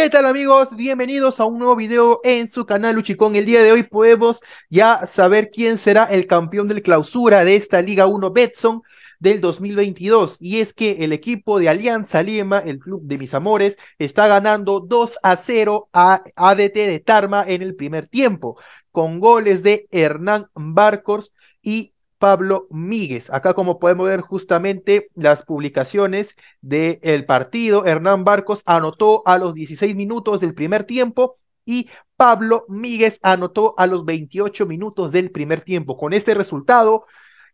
¿Qué tal amigos? Bienvenidos a un nuevo video en su canal Uchicón. El día de hoy podemos ya saber quién será el campeón del clausura de esta Liga 1 Betson del 2022 y es que el equipo de Alianza Lima, el club de mis amores, está ganando 2 a 0 a ADT de Tarma en el primer tiempo con goles de Hernán Barcos y Pablo Míguez. Acá como podemos ver justamente las publicaciones del el partido, Hernán Barcos anotó a los 16 minutos del primer tiempo y Pablo Míguez anotó a los 28 minutos del primer tiempo. Con este resultado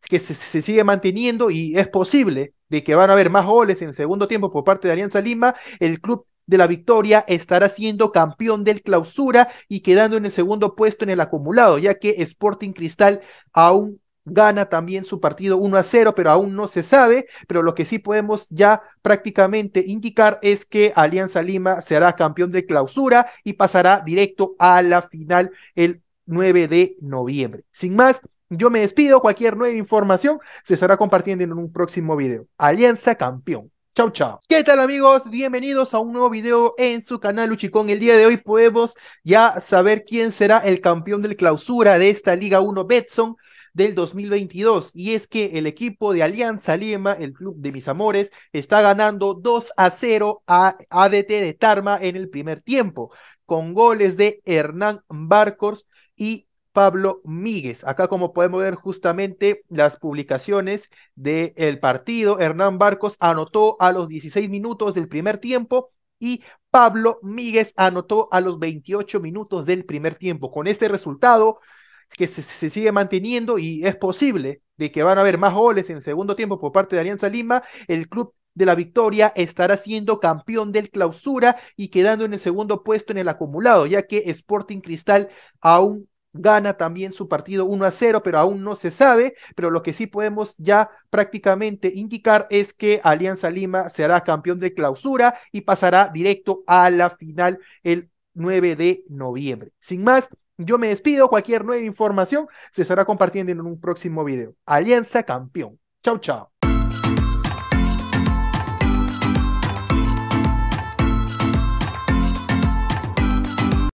que se, se sigue manteniendo y es posible de que van a haber más goles en el segundo tiempo por parte de Alianza Lima, el club de la victoria estará siendo campeón del clausura y quedando en el segundo puesto en el acumulado, ya que Sporting Cristal aún gana también su partido 1 a 0, pero aún no se sabe, pero lo que sí podemos ya prácticamente indicar es que Alianza Lima será campeón de clausura y pasará directo a la final el 9 de noviembre. Sin más, yo me despido, cualquier nueva información se estará compartiendo en un próximo video. Alianza campeón. Chau, chau. ¿Qué tal amigos? Bienvenidos a un nuevo video en su canal Uchicón. El día de hoy podemos ya saber quién será el campeón del clausura de esta Liga 1 Betson del 2022. Y es que el equipo de Alianza Lima, el club de mis amores, está ganando 2 a 0 a ADT de Tarma en el primer tiempo, con goles de Hernán Barcos y Pablo Míguez. Acá como podemos ver justamente las publicaciones del el partido, Hernán Barcos anotó a los 16 minutos del primer tiempo y Pablo Míguez anotó a los 28 minutos del primer tiempo. Con este resultado, que se, sigue manteniendo y es posible de que van a haber más goles en el segundo tiempo por parte de Alianza Lima, el club de la victoria estará siendo campeón del clausura y quedando en el segundo puesto en el acumulado, ya que Sporting Cristal aún gana también su partido 1 a 0, pero aún no se sabe, pero lo que sí podemos ya prácticamente indicar es que Alianza Lima será campeón de clausura y pasará directo a la final el 9 de noviembre. Sin más, yo me despido, cualquier nueva información se estará compartiendo en un próximo video. Alianza Campeón. Chau, chau.